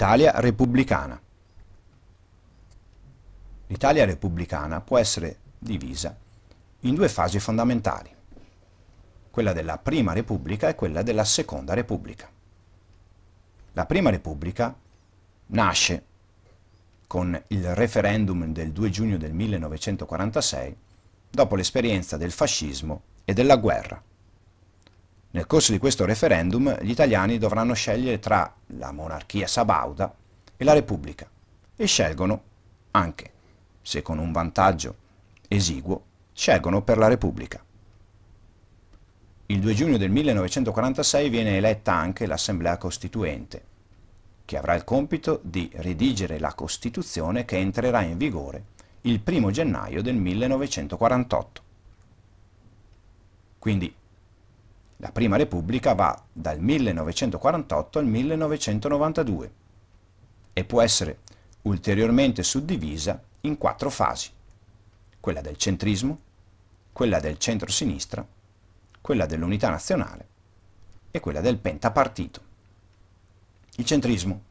Italia repubblicana. L'Italia repubblicana può essere divisa in due fasi fondamentali, quella della Prima Repubblica e quella della Seconda Repubblica. La Prima Repubblica nasce con il referendum del 2 giugno del 1946 dopo l'esperienza del fascismo e della guerra. Nel corso di questo referendum gli italiani dovranno scegliere tra la monarchia sabauda e la Repubblica e scelgono anche, se con un vantaggio esiguo, scelgono per la Repubblica. Il 2 giugno del 1946 viene eletta anche l'Assemblea Costituente, che avrà il compito di redigere la Costituzione che entrerà in vigore il 1 gennaio del 1948. Quindi la Prima Repubblica va dal 1948 al 1992 e può essere ulteriormente suddivisa in quattro fasi. Quella del centrismo, quella del centro-sinistra, quella dell'unità nazionale e quella del pentapartito. Il centrismo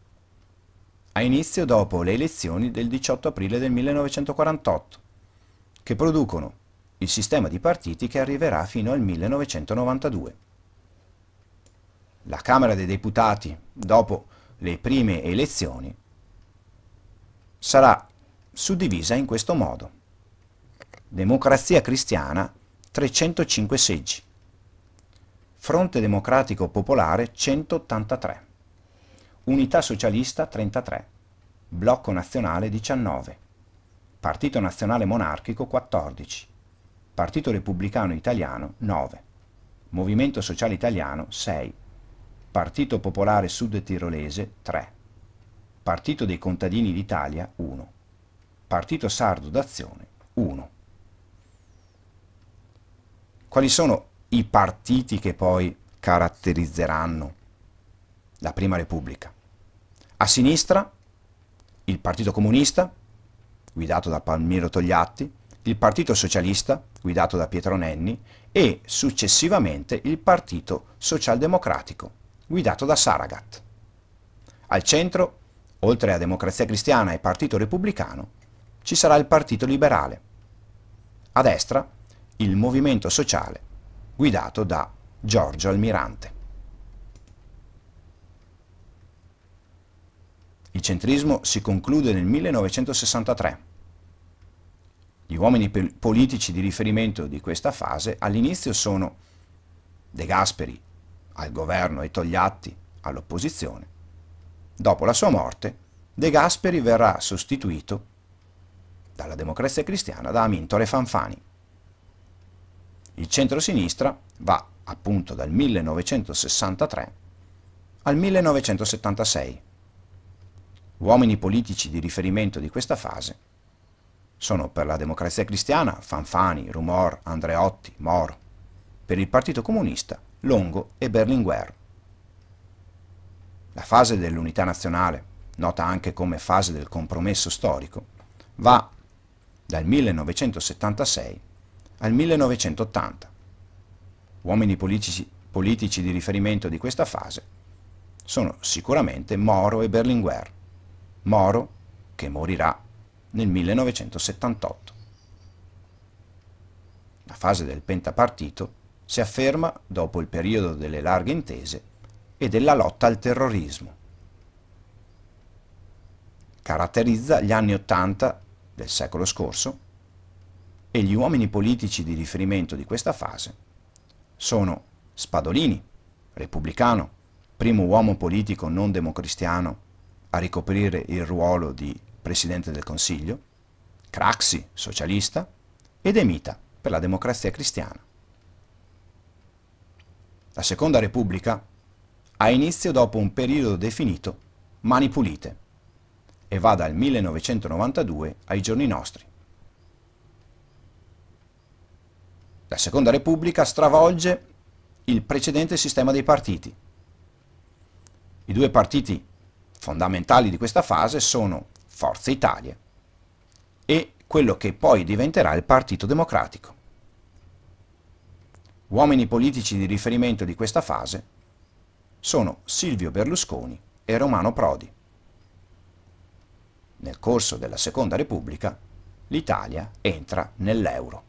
ha inizio dopo le elezioni del 18 aprile del 1948, che producono il sistema di partiti che arriverà fino al 1992. La Camera dei Deputati, dopo le prime elezioni, sarà suddivisa in questo modo. Democrazia Cristiana 305 seggi, Fronte Democratico Popolare 183, Unità Socialista 33, Blocco Nazionale 19, Partito Nazionale Monarchico 14, Partito Repubblicano Italiano 9, Movimento Sociale Italiano 6, Partito Popolare Sud Tirolese 3, Partito dei Contadini d'Italia 1, Partito Sardo d'Azione 1. Quali sono i partiti che poi caratterizzeranno la Prima Repubblica? A sinistra il Partito Comunista, guidato da Palmiro Togliatti, il Partito Socialista, guidato da Pietro Nenni, e successivamente il Partito Socialdemocratico, guidato da Saragat. Al centro, oltre a Democrazia Cristiana e Partito Repubblicano, ci sarà il Partito Liberale. A destra, il Movimento Sociale, guidato da Giorgio Almirante. Il centrismo si conclude nel 1963 gli uomini politici di riferimento di questa fase all'inizio sono De Gasperi al governo e Togliatti all'opposizione. Dopo la sua morte, De Gasperi verrà sostituito dalla democrazia cristiana da Amintore Fanfani. Il centro-sinistra va appunto dal 1963 al 1976. Uomini politici di riferimento di questa fase sono per la democrazia cristiana Fanfani, Rumor, Andreotti, Moro. Per il Partito Comunista Longo e Berlinguer. La fase dell'unità nazionale, nota anche come fase del compromesso storico, va dal 1976 al 1980. Uomini politici, politici di riferimento di questa fase sono sicuramente Moro e Berlinguer. Moro, che morirà nel 1978. La fase del pentapartito si afferma dopo il periodo delle larghe intese e della lotta al terrorismo. Caratterizza gli anni Ottanta del secolo scorso e gli uomini politici di riferimento di questa fase sono Spadolini, repubblicano, primo uomo politico non democristiano a ricoprire il ruolo di presidente del Consiglio, Craxi, socialista, ed Emita, per la democrazia cristiana. La Seconda Repubblica ha inizio dopo un periodo definito mani pulite e va dal 1992 ai giorni nostri. La Seconda Repubblica stravolge il precedente sistema dei partiti. I due partiti fondamentali di questa fase sono Forza Italia e quello che poi diventerà il Partito Democratico. Uomini politici di riferimento di questa fase sono Silvio Berlusconi e Romano Prodi. Nel corso della Seconda Repubblica l'Italia entra nell'euro.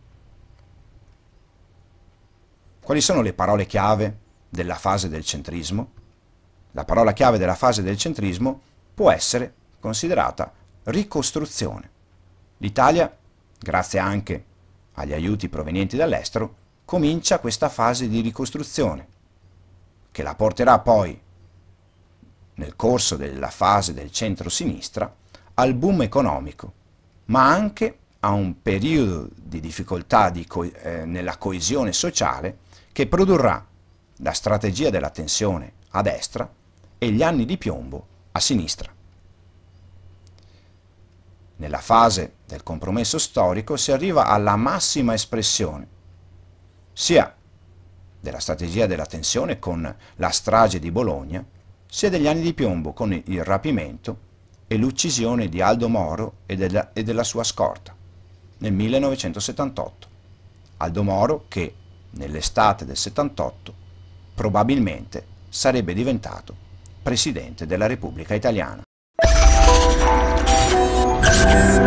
Quali sono le parole chiave della fase del centrismo? La parola chiave della fase del centrismo può essere considerata ricostruzione. L'Italia, grazie anche agli aiuti provenienti dall'estero, comincia questa fase di ricostruzione, che la porterà poi, nel corso della fase del centro-sinistra, al boom economico, ma anche a un periodo di difficoltà di co eh, nella coesione sociale che produrrà la strategia della tensione a destra e gli anni di piombo a sinistra. Nella fase del compromesso storico si arriva alla massima espressione, sia della strategia della tensione con la strage di Bologna, sia degli anni di piombo con il rapimento e l'uccisione di Aldo Moro e della, e della sua scorta nel 1978. Aldo Moro che nell'estate del 78 probabilmente sarebbe diventato Presidente della Repubblica Italiana. you.